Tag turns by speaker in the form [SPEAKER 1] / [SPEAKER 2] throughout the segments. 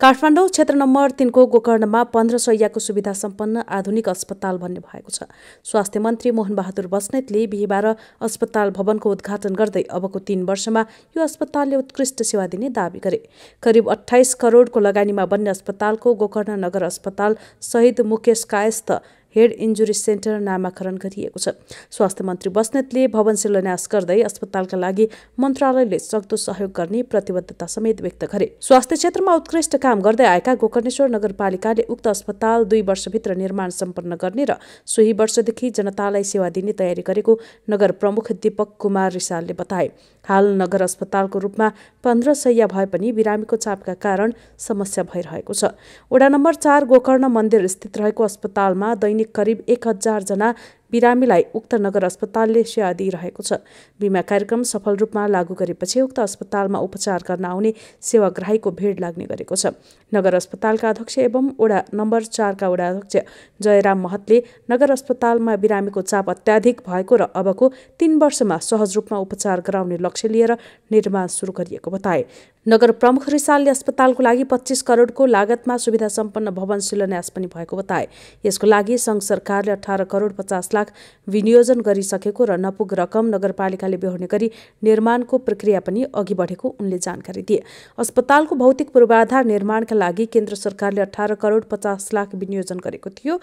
[SPEAKER 1] काठमाडौँ क्षेत्र नम्बर तिनको गोकर्णमा पन्ध्र सयको सुविधा सम्पन्न आधुनिक अस्पताल भन्ने भएको छ स्वास्थ्य मन्त्री मोहन बहादुर बस्नेतले बिहिबार अस्पताल भवनको उद्घाटन गर्दै अबको तीन वर्षमा यो अस्पतालले उत्कृष्ट सेवा दिने दावी गरे करिब अठाइस करोडको लगानीमा बन्ने अस्पतालको गोकर्ण नगर अस्पताल सहित Mukesh Kayastha head injury centre नामाकरण गरिएको छ स्वास्थ्य मन्त्री बस्नेतले भवन शिलान्यास गर्दै अस्पतालका लागि मन्त्रालयले सक्दो सहयोग गर्ने प्रतिबद्धता समेत व्यक्त गरे स्वास्थ्य क्षेत्रमा उत्कृष्ट काम गर्दै आएका गोकर्णेश्वर नगरपालिकाले उक्त अस्पताल दुई वर्षभित्र निर्माण सम्पन्न गर्ने र सोही वर्षदेखि जनतालाई सेवा दिने तयारी गरेको नगर प्रमुख दीपक कुमार रिसालले बताए हाल नगर अस्पतालको रूपमा पन्ध्र सय भए पनि बिरामीको चापका कारण समस्या भइरहेको छ वडा नम्बर चार गोकर्ण मन्दिर स्थित रहेको अस्पतालमा दैनिक दैनिक करिब एक हजारजना बिरामीलाई उक्त नगर अस्पतालले सेवा दिइरहेको छ बिमा कार्यक्रम सफल रूपमा लागू गरेपछि उक्त अस्पतालमा उपचार गर्न आउने सेवाग्राहीको भिड लाग्ने गरेको छ नगर अस्पतालका अध्यक्ष एवं वडा नम्बर चारका वडा अध्यक्ष जयराम महतले नगर अस्पतालमा बिरामीको चाप अत्याधिक भएको र अबको तीन वर्षमा सहज रूपमा उपचार गराउने लक्ष्य लिएर निर्माण सुरु गरिएको बताए नगर प्रमुख रिसालले अस्पतालको लागि पच्चिस करोडको लागतमा सुविधा सम्पन्न भवन शिलान्यास पनि भएको बताए यसको लागि सङ्घ सरकारले अठार करोड पचास लाख विनियोजन गरिसकेको र नपुग रकम नगरपालिकाले बेहोर्ने गरी निर्माणको प्रक्रिया पनि अघि बढेको उनले जानकारी दिए अस्पतालको भौतिक पूर्वाधार निर्माणका लागि केन्द्र सरकारले अठार करोड पचास लाख विनियोजन गरेको थियो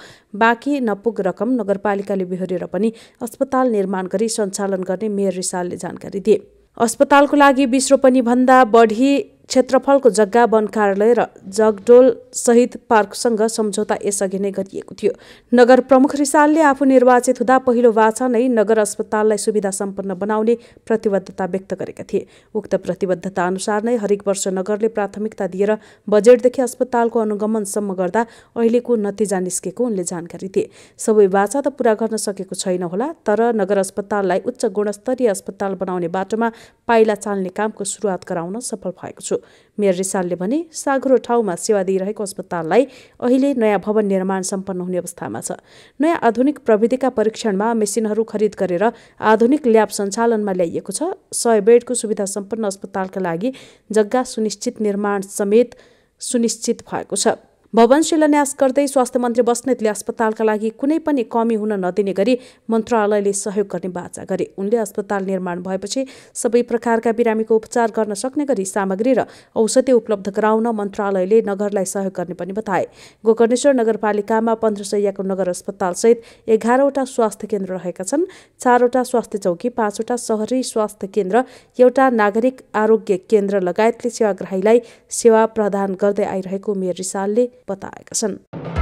[SPEAKER 1] बाँकी नपुग रकम नगरपालिकाले बेहोरेर पनि अस्पताल निर्माण गरी सञ्चालन गर्ने मेयर रिसालले जानकारी दिए अस्पतालको लागि बिस भन्दा बढी क्षेत्रफलको जग्गा वन कार्यालय र जगडोल सहित पार्कसँग सम्झौता यसअघि नै गरिएको थियो नगर प्रमुख रिसालले आफू निर्वाचित हुँदा पहिलो वाचा नै नगर अस्पताललाई सुविधा सम्पन्न बनाउने प्रतिबद्धता व्यक्त गरेका थिए उक्त प्रतिबद्धता अनुसार नै हरेक वर्ष नगरले प्राथमिकता दिएर बजेटदेखि अस्पतालको अनुगमनसम्म गर्दा अहिलेको नतिजा निस्केको उनले जानकारी दिए सबै वाचा त पूरा गर्न सकेको छैन होला तर नगर अस्पताललाई उच्च गुणस्तरीय अस्पताल बनाउने बाटोमा पाइला चाल्ने कामको सुरुवात गराउन सफल भएको छु मेयर रिसालले भने साग्रो ठाउँमा सेवा दिइरहेको अस्पताललाई अहिले नयाँ भवन निर्माण सम्पन्न हुने अवस्थामा छ नयाँ आधुनिक प्रविधिका परीक्षणमा मेसिनहरू खरिद गरेर आधुनिक ल्याब सञ्चालनमा ल्याइएको छ सय बेडको सुविधा सम्पन्न अस्पतालका लागि जग्गा सुनिश्चित निर्माण समेत सुनिश्चित भएको छ भवन शिलान्यास गर्दै स्वास्थ्य मन्त्री बस्नेतले अस्पतालका लागि कुनै पनि कमी हुन नदिने गरी मन्त्रालयले सहयोग गर्ने बाचा गरे उनले अस्पताल निर्माण भएपछि सबै प्रकारका बिरामीको उपचार गर्न सक्ने गरी सामग्री र औषधि उपलब्ध गराउन मन्त्रालयले नगरलाई सहयोग गर्ने पनि बताए गोकर्णेश्वर नगरपालिकामा पन्ध्र सयको नगर अस्पताल अस्पतालसहित एघारवटा स्वास्थ्य केन्द्र रहेका छन् चारवटा स्वास्थ्य चौकी पाँचवटा सहरी स्वास्थ्य केन्द्र एउटा नागरिक आरोग्य केन्द्र लगायतले सेवाग्राहीलाई सेवा प्रदान गर्दै आइरहेको मेयर रिसालले बताएका छन्